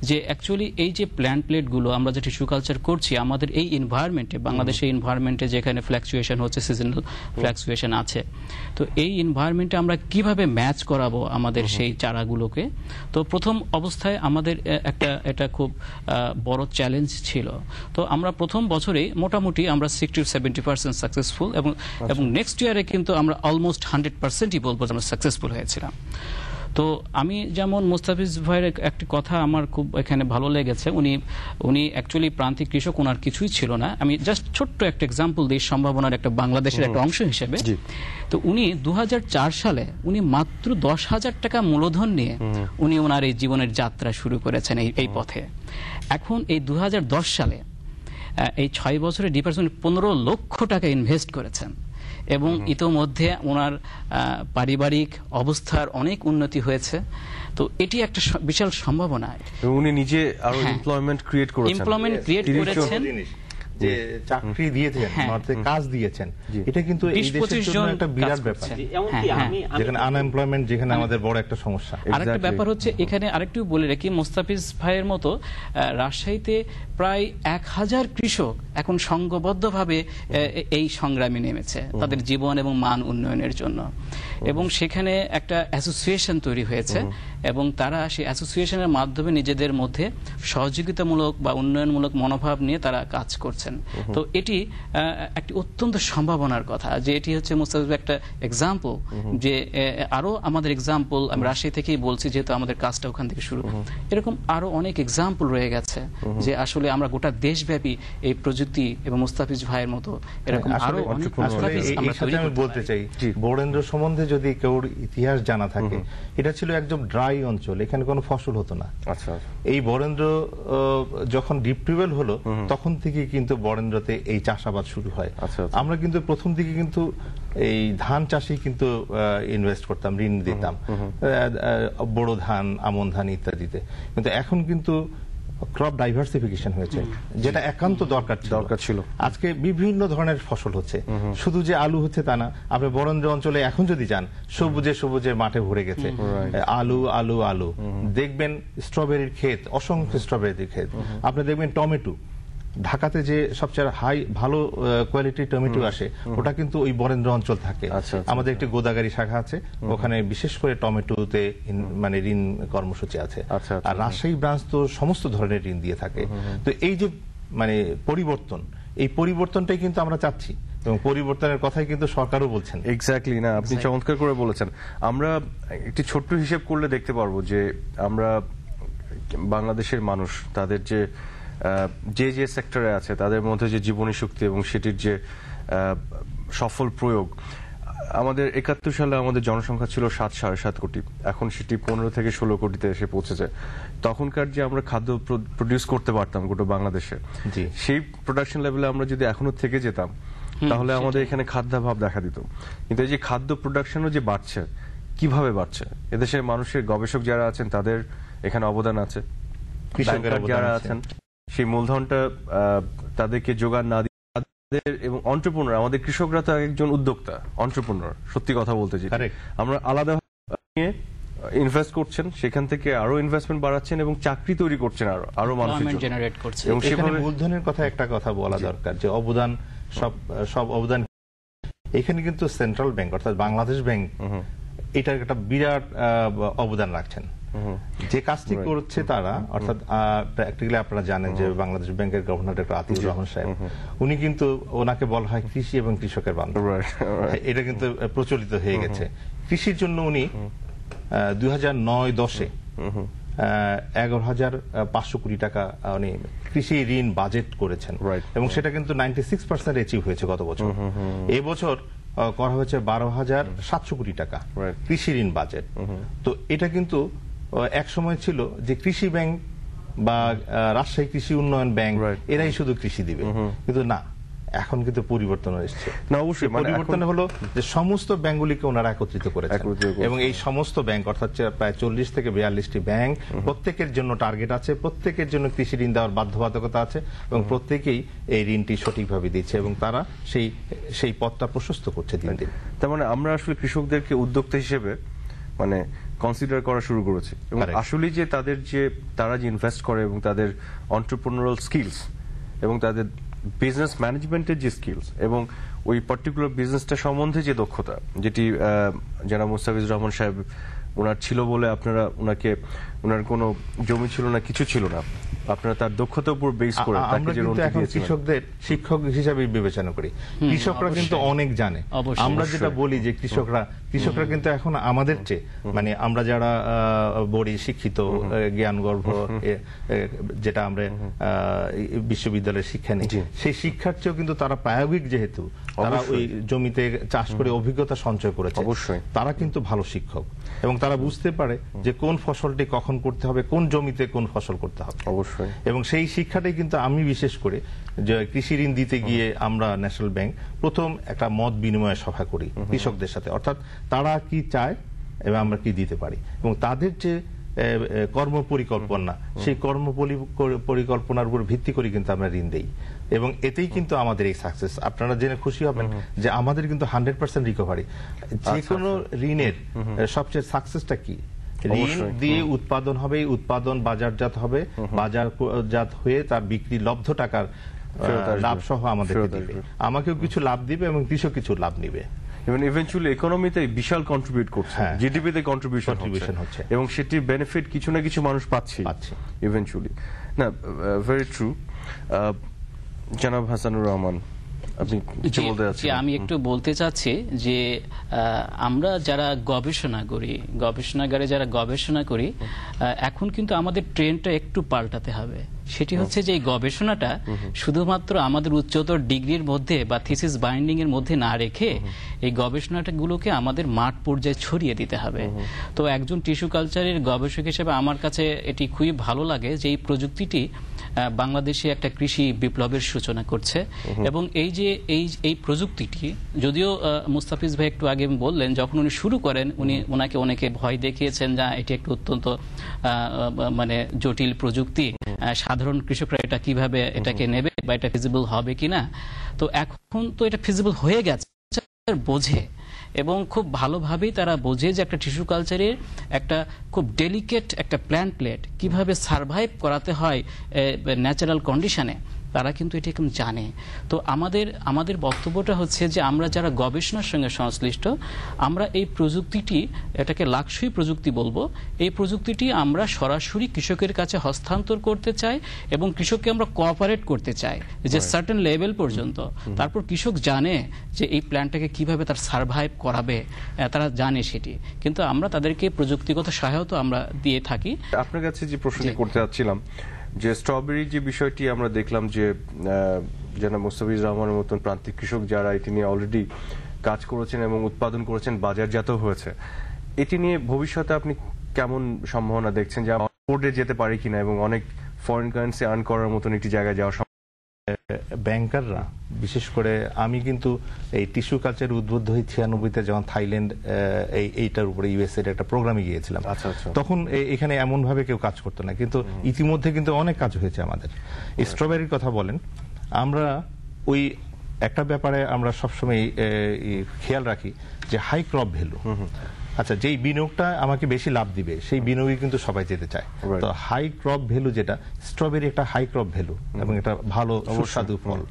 যে অ্যাকচুয়ালি এই যে প্ল্যান্ট প্লেটগুলো আমরা যে টিস্যু কালচার করছি আমাদের এই এনভায়রনমেন্টে বাংলাদেশের এনভায়রনমেন্টে যেখানে ফ্ল্যাকচুয়েশন হচ্ছে সিজনাল ফ্ল্যাকচুয়েশন আছে তো এই এনভায়রনমেন্টে আমরা কিভাবে ম্যাচ করাবো আমাদের সেই চারাগুলোকে তো প্রথম অবস্থায় আমাদের একটা এটা খুব বড় চ্যালেঞ্জ ছিল তো আমরা প্রথম বছরেই মোটামুটি আমরা সিক্সটি সেভেন্টি পার্সেন্ট সাকসেসফুল এবং আচ্ছা। এবং নেক্সট ইয়ারে কিন্তু আমরা অলমোস্ট হান্ড্রেড পার্সেন্টই বলবো যে আমরা সাকসেসফুল হয়েছিলাম তো আমি যেমন মুস্তাফিজ ভাইয়ের একটি কথা আমার খুব এখানে ভালো লেগেছে উনি উনি অ্যাকচুয়ালি প্রান্তিক কৃষক ওনার কিছুই ছিল না আমি জাস্ট ছোট্ট একটা এক্সাম্পল দিই সম্ভাবনার একটা বাংলাদেশের একটা অংশ হিসেবে তো উনি দু সালে উনি মাত্র দশ হাজার টাকা মূলধন নিয়ে উনি ওনার এই জীবনের যাত্রা শুরু করেছেন এই এই পথে এখন এই দু সালে এই ছয় বছরে ডিপার্টমেন্ট পনেরো লক্ষ টাকা ইনভেস্ট করেছেন এবং ইতোমধ্যে ওনার পারিবারিক অবস্থার অনেক উন্নতি হয়েছে তো এটি একটা বিশাল সম্ভাবনা উনি নিজে আরো এমপ্লয়মেন্ট হ্যাঁ। ক্রিয়েট করেছেন এমপ্লয়মেন্ট ক্রিয়েট করেছেন যে চাকরি দিয়েছেন হ্যাঁ। কাজ দিয়েছেন এটা কিন্তু এই দেশের জন্য একটা বিরাট ব্যাপার হ্যাঁ, হ্যাঁ। যেখানে আনএমপ্লয়মেন্ট যেখানে আমাদের বড় একটা সমস্যা আরেকটা ব্যাপার হচ্ছে এখানে আরেকটু বলে রাখি মোস্তাফিজ ভাইয়ের মতো রাজশাহীতে প্রায় এক হাজার কৃষক এখন সংঘবদ্ধভাবে এই সংগ্রামে নেমেছে তাদের জীবন এবং মান উন্নয়নের জন্য এবং সেখানে একটা অ্যাসোসিয়েশন তৈরি হয়েছে এবং তারা সেই অ্যাসোসিয়েশনের মাধ্যমে নিজেদের মধ্যে সহযোগিতামূলক বা উন্নয়নমূলক মনোভাব নিয়ে তারা কাজ করছেন তো এটি একটি অত্যন্ত সম্ভাবনার কথা যে এটি হচ্ছে মুস্তাফিজ একটা এক্সাম্পল যে আরও আমাদের এক্সাম্পল আমি রাশিয়া থেকেই বলছি যেহেতু আমাদের কাজটা ওখান থেকে শুরু এরকম আরও অনেক এক্সাম্পল রয়ে গেছে যে আসলে আমরা গোটা দেশব্যাপী এই প্রযুক্তি এবং মুস্তাফিজ ভাইয়ের মতো এরকম হ্যাঁ, আরও অনেক বলতে চাই বরেন্দ্র সম্বন্ধে যদি কেউ ইতিহাস জানা থাকে এটা ছিল একদম ড্রাই অঞ্চল এখানে কোনো ফসল হতো না আচ্ছা, আচ্ছা। এই বরেন্দ্র যখন ডিপ হলো তখন থেকে কিন্তু বরেন্দ্রতে এই চাষাবাদ শুরু হয় আচ্ছা, আমরা কিন্তু প্রথম দিকে কিন্তু এই ধান চাষে কিন্তু ইনভেস্ট করতাম ঋণ দিতাম বড় ধান আমন ধান ইত্যাদিতে কিন্তু এখন কিন্তু ক্রপ ডাইভার্সিফিকেশন হয়েছে যেটা একান্ত দরকার দরকার ছিল আজকে বিভিন্ন ধরনের ফসল হচ্ছে শুধু যে আলু হচ্ছে তা না আপনি বরেন্দ্র অঞ্চলে এখন যদি যান সবুজে সবুজে মাঠে ভরে গেছে আলু আলু আলু দেখবেন স্ট্রবেরির ক্ষেত অসংখ্য স্ট্রবেরির ক্ষেত আপনি দেখবেন টমেটো ঢাকাতে যে সবচেয়ে হাই ভালো কোয়ালিটি টমেটো আসে ওটা কিন্তু ওই বরেন্দ্র অঞ্চল থাকে আচ্ছা, আচ্ছা, আমাদের আচ্ছা। একটি গোদাগাড়ি শাখা আছে ওখানে বিশেষ করে টমেটোতে মানে ঋণ কর্মসূচি আছে আর রাজশাহী ব্রাঞ্চ তো সমস্ত ধরনের ঋণ দিয়ে থাকে তো এই যে মানে পরিবর্তন এই পরিবর্তনটাই কিন্তু আমরা চাচ্ছি এবং পরিবর্তনের কথাই কিন্তু সরকারও বলছেন এক্স্যাক্টলি না আপনি চমৎকার করে বলেছেন আমরা একটি ছোট্ট হিসেব করলে দেখতে পারবো যে আমরা বাংলাদেশের মানুষ তাদের যে যে যে সেক্টরে আছে তাদের মধ্যে যে জীবনী শক্তি এবং সেটির যে সফল প্রয়োগ আমাদের একাত্তর সালে আমাদের জনসংখ্যা ছিল সাত সাড়ে সাত কোটি এখন সেটি পনেরো থেকে ষোলো কোটিতে এসে পৌঁছেছে তখনকার যে আমরা খাদ্য প্রডিউস করতে পারতাম গোটা বাংলাদেশে সেই প্রোডাকশন লেভেলে আমরা যদি এখনো থেকে যেতাম তাহলে আমাদের এখানে খাদ্যাভাব দেখা দিত কিন্তু এই যে খাদ্য প্রোডাকশনও যে বাড়ছে কিভাবে বাড়ছে এদেশের মানুষের গবেষক যারা আছেন তাদের এখানে অবদান আছে যারা আছেন সেই মূলধনটা তাদেরকে যোগান না এবং অন্টারপ্রনার আমাদের কৃষকরা তো একজন উদ্যোক্তা অন্টারপ্রনার সত্যি কথা বলতে চাই আমরা আলাদা ইনভেস্ট করছেন সেখান থেকে আরো ইনভেস্টমেন্ট বাড়াচ্ছেন এবং চাকরি তৈরি করছেন আরো আরো মানুষ জেনারেট করছেন এবং মূলধনের কথা একটা কথা বলা দরকার যে অবদান সব সব অবদান এখানে কিন্তু সেন্ট্রাল ব্যাংক অর্থাৎ বাংলাদেশ ব্যাংক এটার একটা বিরাট অবদান রাখছেন যে কাজটি করছে তারা অর্থাৎ প্র্যাকটিক্যালি আপনারা জানেন যে বাংলাদেশ ব্যাংকের গভর্নর ডক্টর আতিউর রহমান সাহেব উনি কিন্তু ওনাকে বলা হয় কৃষি এবং কৃষকের বান্ধব হ্যাঁ, এটা কিন্তু প্রচলিত হয়ে গেছে কৃষির জন্য উনি দুই হাজার নয় দশে এগারো হাজার পাঁচশো কোটি টাকা উনি কৃষি ঋণ বাজেট করেছেন এবং সেটা কিন্তু নাইনটি সিক্স পার্সেন্ট অ্যাচিভ হয়েছে গত বছর এবছর করা হয়েছে বারো হাজার সাতশো কোটি টাকা কৃষি ঋণ বাজেট তো এটা কিন্তু এক সময় ছিল যে কৃষি ব্যাংক বা রাজশাহী কৃষি উন্নয়ন ব্যাংক এরাই শুধু কৃষি দিবে কিন্তু না এখন কিন্তু পরিবর্তন এসছে না অবশ্যই মানে পরিবর্তন হলো যে সমস্ত ব্যাংকগুলিকে ওনারা একত্রিত করেছেন এবং এই সমস্ত ব্যাংক অর্থাৎ প্রায় চল্লিশ থেকে বিয়াল্লিশটি ব্যাংক প্রত্যেকের জন্য টার্গেট আছে প্রত্যেকের জন্য কৃষি ঋণ দেওয়ার বাধ্যবাধকতা আছে এবং প্রত্যেকেই এই ঋণটি সঠিকভাবে দিচ্ছে এবং তারা সেই সেই পথটা প্রশস্ত করছে দিন দিন তার মানে আমরা আসলে কৃষকদেরকে উদ্যোক্তা হিসেবে মানে কনসিডার করা শুরু করেছে এবং আসলে যে তাদের যে তারা যে ইনভেস্ট করে এবং তাদের অন্টারপ্রনারাল স্কিলস এবং তাদের বিজনেস ম্যানেজমেন্টের যে স্কিলস এবং ওই পার্টিকুলার বিজনেসটা সম্বন্ধে যে দক্ষতা যেটি যারা মুস্তাফিজ রহমান সাহেব ওনার ছিল বলে আপনারা ওনাকে ওনার কোনো জমি ছিল না কিছু ছিল না আপনারা তার দক্ষতার উপর বেস করে আমরা কিন্তু এখন কৃষকদের শিক্ষক হিসাবে বিবেচনা করি কৃষকরা কিন্তু অনেক জানে আমরা যেটা বলি যে কৃষকরা কৃষকরা কিন্তু এখন আমাদের চেয়ে মানে আমরা যারা বড়ি শিক্ষিত গর্ভ যেটা আমরা বিশ্ববিদ্যালয়ের শিক্ষা নিই সেই শিক্ষার চেয়েও কিন্তু তারা প্রায়োগিক যেহেতু তারা ওই জমিতে চাষ করে অভিজ্ঞতা সঞ্চয় করেছে অবশ্যই তারা কিন্তু ভালো শিক্ষক এবং তারা বুঝতে পারে যে কোন ফসলটি কখন করতে হবে কোন জমিতে কোন ফসল করতে হবে অবশ্যই অবশ্যই এবং সেই শিক্ষাটাই কিন্তু আমি বিশেষ করে যে কৃষি ঋণ দিতে গিয়ে আমরা ন্যাশনাল ব্যাংক প্রথম একটা মত বিনিময় সভা করি কৃষকদের সাথে অর্থাৎ তারা কি চায় এবং আমরা কি দিতে পারি এবং তাদের যে কর্ম পরিকল্পনা সেই কর্ম পরিকল্পনার উপর ভিত্তি করে কিন্তু আমরা ঋণ দেই এবং এতেই কিন্তু আমাদের এই সাকসেস আপনারা জেনে খুশি হবেন যে আমাদের কিন্তু হান্ড্রেড পার্সেন্ট রিকভারি যে আচ্ছা, কোনো আচ্ছা। ঋণের সবচেয়ে সাকসেসটা কি ঋণ দিয়ে উৎপাদন হবে উৎপাদন বাজারজাত হবে বাজারজাত হয়ে তার বিক্রি লব্ধ টাকার লাভ সহ আমাদের দিবে আমাকেও কিছু লাভ দিবে এবং কৃষক কিছু লাভ নিবে এবং ইভেনচুয়ালি ইকোনমিতে বিশাল কন্ট্রিবিউট করছে জিডিপিতে হ্যাঁ। কন্ট্রিবিউশন হচ্ছে এবং সেটি বেনিফিট কিছু না কিছু মানুষ পাচ্ছে পাচ্ছে ইভেনচুয়ালি না ভেরি ট্রু জনাব হাসানুর রহমান আপনি কিছু বলতে চাচ্ছেন আমি একটু বলতে চাচ্ছি যে আমরা যারা গবেষণা করি গবেষণাগারে যারা গবেষণা করি এখন কিন্তু আমাদের ট্রেনটা একটু পাল্টাতে হবে সেটি হচ্ছে যে এই গবেষণাটা শুধুমাত্র আমাদের উচ্চতর ডিগ্রির মধ্যে বা থিসিস বাইন্ডিং এর মধ্যে না রেখে এই গবেষণাটা গুলোকে আমাদের মাঠ পর্যায়ে ছড়িয়ে দিতে হবে তো একজন টিস্যু কালচারের গবেষক হিসেবে আমার কাছে এটি খুবই ভালো লাগে যে এই প্রযুক্তিটি বাংলাদেশে একটা কৃষি বিপ্লবের সূচনা করছে এবং এই যে এই এই প্রযুক্তিটি যদিও মুস্তাফিজ ভাই একটু আগে বললেন যখন উনি শুরু করেন উনি ওনাকে অনেকে ভয় দেখিয়েছেন যা এটি একটু অত্যন্ত মানে জটিল প্রযুক্তি সাধারণ কৃষকরা এটা কিভাবে এটাকে নেবে বা এটা ফিজিবল হবে কিনা তো এখন তো এটা ফিজিবল হয়ে গেছে বোঝে এবং খুব ভালোভাবেই তারা বোঝে যে একটা টিস্যু কালচারের একটা খুব ডেলিকেট একটা প্ল্যান্ট প্লেট কিভাবে সারভাইভ করাতে হয় ন্যাচারাল কন্ডিশনে তারা কিন্তু এটা এখন জানে তো আমাদের আমাদের বক্তব্যটা হচ্ছে যে আমরা যারা গবেষণার সঙ্গে সংশ্লিষ্ট আমরা এই প্রযুক্তিটি এটাকে লাক্সই প্রযুক্তি বলবো এই প্রযুক্তিটি আমরা সরাসরি কৃষকের কাছে হস্তান্তর করতে চাই এবং কৃষককে আমরা কোঅপারেট করতে চাই যে সার্টেন লেভেল পর্যন্ত তারপর কৃষক জানে যে এই প্ল্যানটাকে কিভাবে তার সার্ভাইভ করাবে তারা জানে সেটি কিন্তু আমরা তাদেরকে প্রযুক্তিগত সহায়তা আমরা দিয়ে থাকি আপনার কাছে যে প্রশ্ন করতে চাচ্ছিলাম যে স্ট্রবেরি যে বিষয়টি আমরা দেখলাম যে যেন মুস্তাফিজ রহমানের মতন প্রান্তিক কৃষক যারা এটি নিয়ে অলরেডি কাজ করেছেন এবং উৎপাদন করেছেন বাজারজাত হয়েছে এটি নিয়ে ভবিষ্যতে আপনি কেমন সম্ভাবনা দেখছেন যে বোর্ডে যেতে পারি কিনা এবং অনেক ফরেন কারেন্সি আর্ন করার মতন একটি জায়গায় যাওয়া ব্যাংকাররা বিশেষ করে আমি কিন্তু এই টিস্যু কালচার উদ্বুদ্ধ হয়ে ছিয়ানব্বইতে যখন থাইল্যান্ড এইটার উপরে ইউএসএর একটা প্রোগ্রামে গিয়েছিলাম আচ্ছা, আচ্ছা। তখন এখানে এমনভাবে কেউ কাজ করতো না কিন্তু ইতিমধ্যে কিন্তু অনেক কাজ হয়েছে আমাদের স্ট্রবেরির কথা বলেন আমরা ওই একটা ব্যাপারে আমরা সবসময় খেয়াল রাখি যে হাই ক্রপ ভ্যালু আচ্ছা যেই বিনিয়োগটা আমাকে বেশি লাভ দিবে সেই বিনিয়োগই কিন্তু সবাই যেতে চায় তো হাই ক্রপ ভ্যালু যেটা স্ট্রবেরি একটা হাই ক্রপ ভ্যালু এবং এটা ভালো সুস্বাদু ফল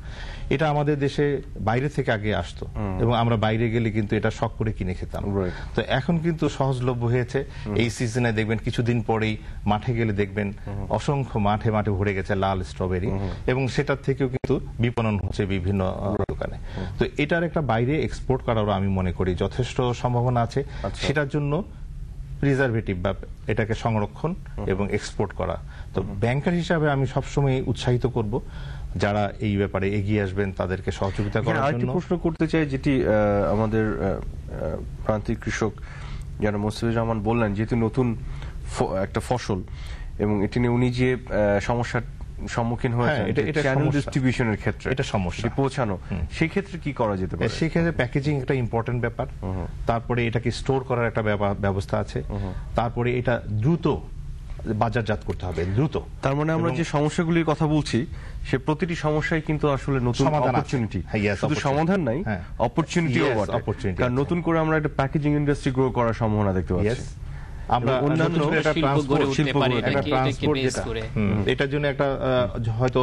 এটা আমাদের দেশে বাইরে থেকে আগে আসতো এবং আমরা বাইরে গেলে কিন্তু এটা শখ করে কিনে খেতাম তো এখন কিন্তু সহজলভ্য হয়েছে এই সিজনে দেখবেন কিছুদিন পরেই মাঠে গেলে দেখবেন অসংখ্য মাঠে মাঠে ভরে গেছে লাল স্ট্রবেরি এবং সেটার থেকেও কিন্তু বিপণন হচ্ছে বিভিন্ন দোকানে তো এটার একটা বাইরে এক্সপোর্ট করারও আমি মনে করি যথেষ্ট সম্ভাবনা আছে আচ্ছা। সেটার জন্য রিজার্ভেটিভ বা এটাকে সংরক্ষণ এবং এক্সপোর্ট করা তো ব্যাংকার হিসাবে আমি সবসময় উৎসাহিত করব যারা এই ব্যাপারে এগিয়ে আসবেন তাদেরকে সহযোগিতা করার জন্য প্রশ্ন করতে চাই যেটি আমাদের প্রান্তিক কৃষক যেন মোস্তাফিজুর রহমান বললেন যেহেতু নতুন একটা ফসল এবং এটি নিয়ে উনি যে সমস্যা সম্মুখীন হয়েছে হ্যাঁ, ক্ষেত্রে এটা সমস্যা পৌঁছানো সেই ক্ষেত্রে কি করা যেতে পারে সেক্ষেত্রে প্যাকেজিং একটা ইম্পর্টেন্ট ব্যাপার তারপরে এটাকে স্টোর করার একটা ব্যবস্থা আছে তারপরে এটা দ্রুত বাজারজাত করতে হবে দ্রুত তার মানে আমরা যে সমস্যাগুলির কথা বলছি সে প্রতিটি সমস্যায় কিন্তু আসলে নতুন অপরচুনিটি হ্যাঁ, শুধু সমাধান নাই অপরচুনিটিও হ্যাঁ। অপরচুনিটি কারণ নতুন করে আমরা একটা প্যাকেজিং ইন্ডাস্ট্রি গ্রো করার সম্ভাবনা দেখতে পাচ্ছি আমরা অন্যান্য একটা ট্রান্সপোর্ট শিল্প একটা ট্রান্সপোর্ট যেটা এটার জন্য একটা হয়তো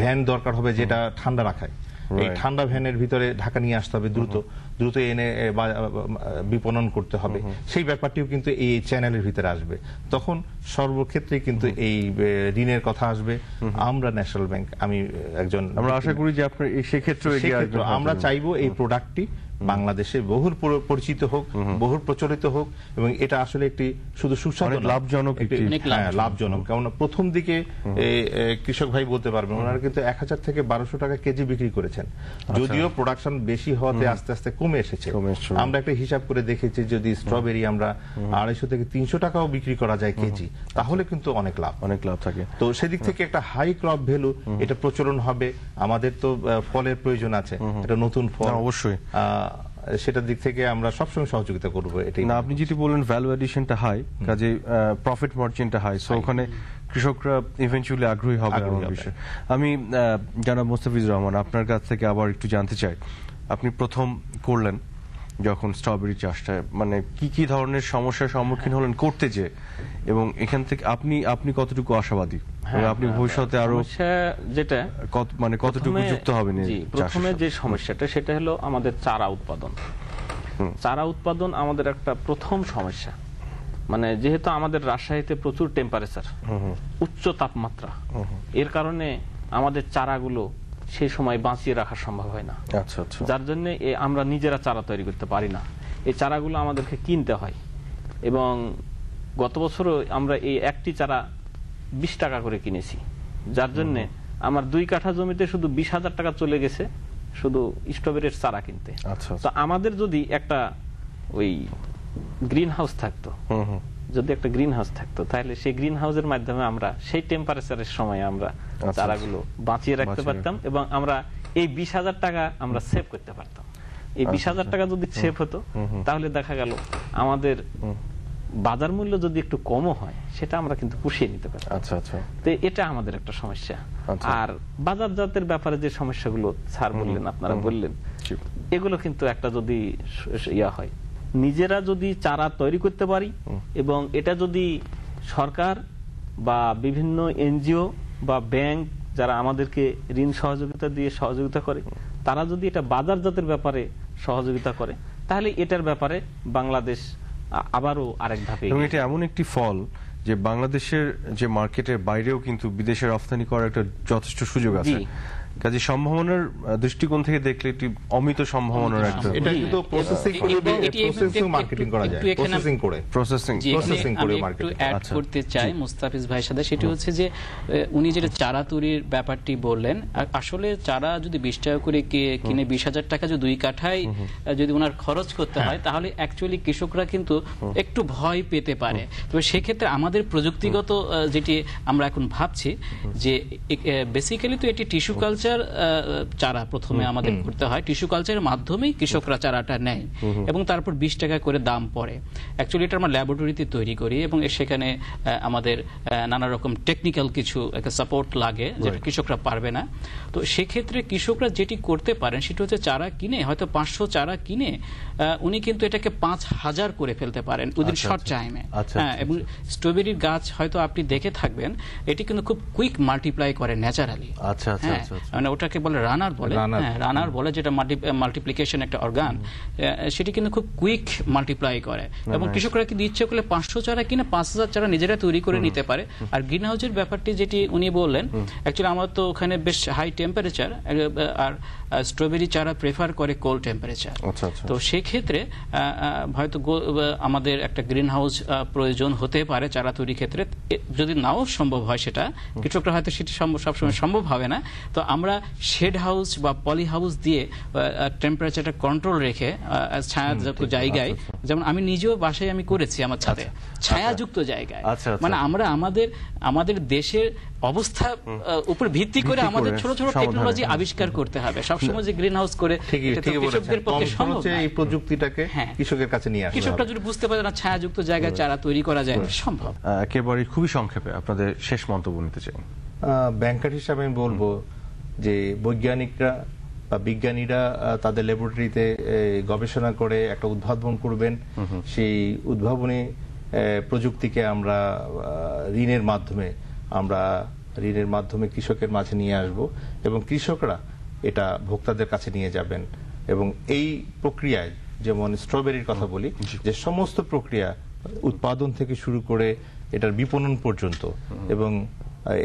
ভ্যান দরকার হবে যেটা ঠান্ডা রাখায় এই ঠান্ডা ভ্যানের ভিতরে ঢাকা নিয়ে আসতে হবে দ্রুত দ্রুত এনে বিপণন করতে হবে সেই ব্যাপারটিও কিন্তু এই চ্যানেলের ভিতরে আসবে তখন সর্বক্ষেত্রে কিন্তু এই ঋণের কথা আসবে আমরা ন্যাশনাল ব্যাংক আমি একজন আমরা আশা করি যে আপনার সেক্ষেত্রে আমরা চাইবো এই প্রোডাক্টটি বাংলাদেশে বহুল পরিচিত হোক বহুল প্রচলিত হোক এবং এটা আসলে একটি শুধু সুস্বাদু লাভজনক লাভজনক হ্যাঁ, কারণ প্রথম দিকে কৃষক ভাই বলতে পারবেন ওনারা কিন্তু এক হাজার থেকে বারোশো টাকা কেজি বিক্রি করেছেন আচ্ছা। যদিও প্রোডাকশন বেশি হওয়াতে আস্তে আস্তে কমে এসেছে আমরা একটা হিসাব করে দেখেছি যদি স্ট্রবেরি আমরা আড়াইশো থেকে তিনশো টাকাও বিক্রি করা যায় কেজি তাহলে কিন্তু অনেক লাভ অনেক লাভ থাকে তো সেদিক থেকে একটা হাই ক্রপ ভ্যালু এটা প্রচলন হবে আমাদের তো ফলের প্রয়োজন আছে এটা নতুন ফল অবশ্যই সেটার দিক থেকে আমরা সবসময় সহযোগিতা করব এটাই না আপনি যেটি বললেন ভ্যালু এডিশনটা হাই কাজে প্রফিট মার্জিনটা হাই সো ওখানে কৃষকরা ইভেনচুয়ালি আগ্রহী হবে আমার বিষয়ে আমি জানাব মোস্তাফিজুর রহমান আপনার কাছ থেকে আবার একটু জানতে চাই আপনি প্রথম করলেন যখন স্ট্রবেরি চাষটা মানে কি কি ধরনের সমস্যার সম্মুখীন হলেন করতে যে এবং এখান থেকে আপনি আপনি কতটুকু আশাবাদী হ্যাঁ, আপনি ভবিষ্যতে আরো যেটা কত মানে কতটুকু যুক্ত হবেন প্রথমে যে সমস্যাটা সেটা হলো আমাদের চারা উৎপাদন চারা উৎপাদন আমাদের একটা প্রথম সমস্যা মানে যেহেতু আমাদের রাজশাহীতে প্রচুর টেম্পারেচার উচ্চ তাপমাত্রা এর কারণে আমাদের চারাগুলো সেই সময় বাঁচিয়ে রাখা সম্ভব হয় না আচ্ছা আচ্ছা যার জন্য আমরা নিজেরা চারা তৈরি করতে পারি না এই চারাগুলো আমাদেরকে কিনতে হয় এবং গত বছরও আমরা এই একটি চারা বিশ টাকা করে কিনেছি যার জন্যে আমার দুই কাঠা জমিতে শুধু বিশ হাজার টাকা চলে গেছে শুধু স্ট্রবেরির চারা কিনতে আচ্ছা, আচ্ছা। তো আমাদের যদি একটা ওই গ্রিন হাউস থাকতো যদি একটা গ্রিন হাউস থাকতো তাহলে সেই গ্রিন হাউসের মাধ্যমে আমরা সেই টেম্পারেচারের সময় আমরা আচ্ছা, আচ্ছা। চারাগুলো বাঁচিয়ে রাখতে পারতাম এবং আমরা এই বিশ হাজার টাকা আমরা সেভ করতে পারতাম এই আচ্ছা, বিশ হাজার টাকা যদি সেভ হতো তাহলে দেখা গেল আমাদের বাজার মূল্য যদি একটু কমও হয় সেটা আমরা কিন্তু পুষিয়ে নিতে পারি আচ্ছা আচ্ছা তো এটা আমাদের একটা সমস্যা আর বাজারজাতের ব্যাপারে যে সমস্যাগুলো স্যার বললেন আপনারা বললেন এগুলো কিন্তু একটা যদি ইয়া হয় নিজেরা যদি চারা তৈরি করতে পারি এবং এটা যদি সরকার বা বিভিন্ন এনজিও বা ব্যাংক যারা আমাদেরকে ঋণ সহযোগিতা দিয়ে সহযোগিতা করে তারা যদি এটা বাজারজাতের ব্যাপারে সহযোগিতা করে তাহলে এটার ব্যাপারে বাংলাদেশ আবারও আরেক ধাপে এবং এটা এমন একটি ফল যে বাংলাদেশের যে মার্কেটের বাইরেও কিন্তু বিদেশে রপ্তানি করার একটা যথেষ্ট সুযোগ আছে কাজে সম্ভাবনার দৃষ্টিকোণ থেকে দেখলে এটি অমিত সম্ভাবনার একটা এটা কিন্তু প্রসেসিং করে প্রসেসিং মার্কেটিং করা যায় প্রসেসিং করে প্রসেসিং প্রসেসিং করে মার্কেটিং একটু অ্যাড করতে চাই মুস্তাফিজ ভাই সাথে সেটি হচ্ছে যে উনি যেটা চারা তুরির ব্যাপারটি বললেন আসলে চারা যদি 20 টাকা করে কিনে 20000 টাকা যদি দুই কাঠায় যদি ওনার খরচ করতে হ্যাঁ। হয় তাহলে অ্যাকচুয়ালি কৃষকরা কিন্তু একটু ভয় পেতে পারে তবে সেক্ষেত্রে আমাদের প্রযুক্তিগত যেটি আমরা এখন ভাবছি যে বেসিক্যালি তো এটি টিস্যু কালচার কালচার চারা প্রথমে আমাদের করতে হয় টিস্যু কালচারের মাধ্যমেই কৃষকরা চারাটা নেয় এবং তারপর বিশ টাকা করে দাম পড়ে অ্যাকচুয়ালি এটা আমরা ল্যাবরেটরিতে তৈরি করি এবং সেখানে আমাদের নানা রকম টেকনিক্যাল কিছু একটা সাপোর্ট লাগে যেটা কৃষকরা পারবে না তো সেক্ষেত্রে কৃষকরা যেটি করতে পারেন সেটা হচ্ছে চারা কিনে হয়তো পাঁচশো চারা কিনে উনি কিন্তু এটাকে পাঁচ হাজার করে ফেলতে পারেন উইদিন আচ্ছা, শর্ট আচ্ছা। টাইমে আচ্ছা, হ্যাঁ এবং স্ট্রবেরির গাছ হয়তো আপনি দেখে থাকবেন এটি কিন্তু খুব কুইক মাল্টিপ্লাই করে ন্যাচারালি আচ্ছা আচ্ছা হ্যাঁ, মানে ওটাকে বলে রানার বলে রানার হ্যাঁ, বলে যেটা মাল্টিপ্লিকেশন একটা অর্গান সেটি কিন্তু খুব কুইক মাল্টিপ্লাই করে এবং কৃষকরা কিন্তু ইচ্ছে করলে পাঁচশো চারা কিনা পাঁচ হাজার চারা নিজেরা তৈরি করে নিতে পারে আর গ্রিন হাউসের ব্যাপারটি যেটি উনি বললেন অ্যাকচুয়ালি আমার তো ওখানে বেশ হাই টেম্পারেচার আর স্ট্রবেরি চারা প্রেফার করে কোল্ড আচ্ছা, টেম্পারেচার আচ্ছা। তো সেক্ষেত্রে হয়তো আমাদের একটা গ্রিন হাউস প্রয়োজন হতে পারে চারা তৈরির ক্ষেত্রে যদি নাও সম্ভব হয় সেটা কৃষকরা হয়তো সেটি সবসময় সম্ভব হবে না তো আমরা শেড হাউস বা পলি হাউস দিয়ে টেম্পারেচারটা কন্ট্রোল রেখে ছায়া জায়গায় আচ্ছা, যেমন আমি নিজেও বাসায় আমি করেছি আমার ছাদে আচ্ছা, আচ্ছা। ছায়াযুক্ত জায়গায় আচ্ছা, মানে আমরা আমাদের আমাদের দেশের অবস্থা উপর ভিত্তি করে আমাদের ছোট ছোট টেকনোলজি আবিষ্কার করতে হবে সবসময় যে গ্রিন হাউস করে কৃষকদের পক্ষে সম্ভব এই প্রযুক্তিটাকে হ্যাঁ। কৃষকের কাছে নিয়ে আসা কৃষকরা যদি বুঝতে পারে না ছায়াযুক্ত জায়গায় চারা তৈরি করা যায় সম্ভব একেবারে খুবই সংক্ষেপে আপনাদের শেষ মন্তব্য নিতে চাই ব্যাংকার হিসাবে আমি বলবো যে বৈজ্ঞানিকরা বিজ্ঞানীরা তাদের ল্যাবরেটরিতে গবেষণা করে একটা উদ্ভাবন করবেন সেই উদ্ভাবনী প্রযুক্তিকে আমরা ঋণের মাধ্যমে আমরা ঋণের মাধ্যমে কৃষকের মাঝে নিয়ে আসব এবং কৃষকরা এটা ভোক্তাদের কাছে নিয়ে যাবেন এবং এই প্রক্রিয়ায় যেমন স্ট্রবেরির কথা বলি যে সমস্ত প্রক্রিয়া উৎপাদন থেকে শুরু করে এটার বিপণন পর্যন্ত এবং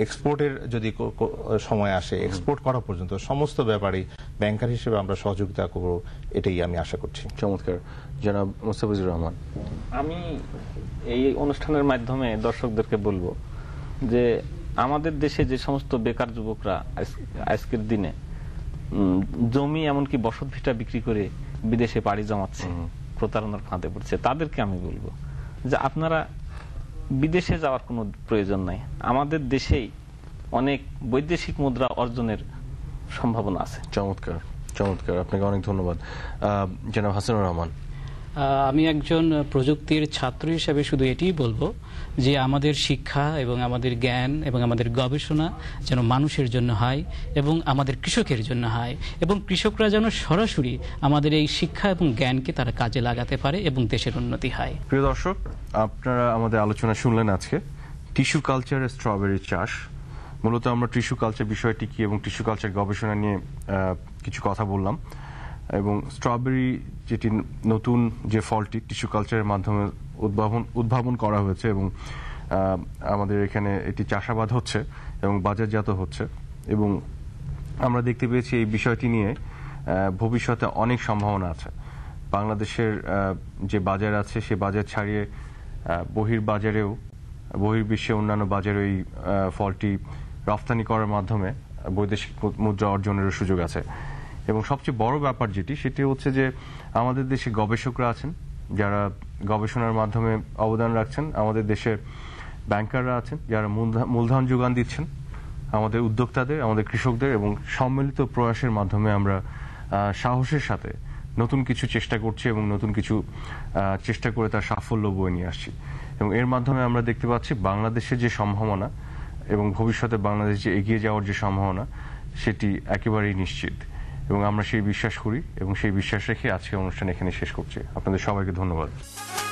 এক্সপোর্টের যদি সময় আসে এক্সপোর্ট করা পর্যন্ত সমস্ত ব্যাপারে ব্যাংকার হিসেবে আমরা সহযোগিতা করব এটাই আমি আশা করছি চমৎকার জনাব মোস্তাফিজুর রহমান আমি এই অনুষ্ঠানের মাধ্যমে দর্শকদেরকে বলবো যে আমাদের দেশে যে সমস্ত বেকার যুবকরা আজকের দিনে জমি এমনকি বসত ভিটা বিক্রি করে বিদেশে পাড়ি জমাচ্ছে প্রতারণার ফাঁদে পড়ছে তাদেরকে আমি বলবো যে আপনারা বিদেশে যাওয়ার কোনো প্রয়োজন নাই আমাদের দেশেই অনেক বৈদেশিক মুদ্রা অর্জনের সম্ভাবনা আছে চমৎকার চমৎকার আপনাকে অনেক ধন্যবাদ জনাব হাসানুর রহমান আমি একজন প্রযুক্তির ছাত্র হিসেবে শুধু এটি বলবো যে আমাদের শিক্ষা এবং আমাদের জ্ঞান এবং আমাদের গবেষণা যেন মানুষের জন্য হয় এবং আমাদের কৃষকের জন্য হয় এবং কৃষকরা যেন সরাসরি আমাদের এই শিক্ষা এবং জ্ঞানকে তারা কাজে লাগাতে পারে এবং দেশের উন্নতি হয় প্রিয় দর্শক আপনারা আমাদের আলোচনা শুনলেন আজকে টিস্যু কালচারের স্ট্রবেরি চাষ মূলত আমরা টিস্যু কালচার বিষয়টি কি এবং টিস্যু কালচার গবেষণা নিয়ে কিছু কথা বললাম এবং স্ট্রবেরি যেটি নতুন যে ফলটি টিস্যু কালচারের মাধ্যমে উদ্ভাবন উদ্ভাবন করা হয়েছে এবং আমাদের এখানে এটি চাষাবাদ হচ্ছে এবং বাজারজাত হচ্ছে এবং আমরা দেখতে পেয়েছি এই বিষয়টি নিয়ে ভবিষ্যতে অনেক সম্ভাবনা আছে বাংলাদেশের যে বাজার আছে সে বাজার ছাড়িয়ে বহির বাজারেও বহির্বিশ্বে অন্যান্য বাজারে এই ফলটি রফতানি করার মাধ্যমে বৈদেশিক মুদ্রা অর্জনেরও সুযোগ আছে এবং সবচেয়ে বড় ব্যাপার যেটি সেটি হচ্ছে যে আমাদের দেশে গবেষকরা আছেন যারা গবেষণার মাধ্যমে অবদান রাখছেন আমাদের দেশে ব্যাংকাররা আছেন যারা মূলধন যোগান দিচ্ছেন আমাদের উদ্যোক্তাদের আমাদের কৃষকদের এবং সম্মিলিত প্রয়াসের মাধ্যমে আমরা সাহসের সাথে নতুন কিছু চেষ্টা করছি এবং নতুন কিছু চেষ্টা করে তার সাফল্য বয়ে নিয়ে আসছি এবং এর মাধ্যমে আমরা দেখতে পাচ্ছি বাংলাদেশের যে সম্ভাবনা এবং ভবিষ্যতে বাংলাদেশ যে এগিয়ে যাওয়ার যে সম্ভাবনা সেটি একেবারেই নিশ্চিত এবং আমরা সেই বিশ্বাস করি এবং সেই বিশ্বাস রেখে আজকে অনুষ্ঠান এখানে শেষ করছি আপনাদের সবাইকে ধন্যবাদ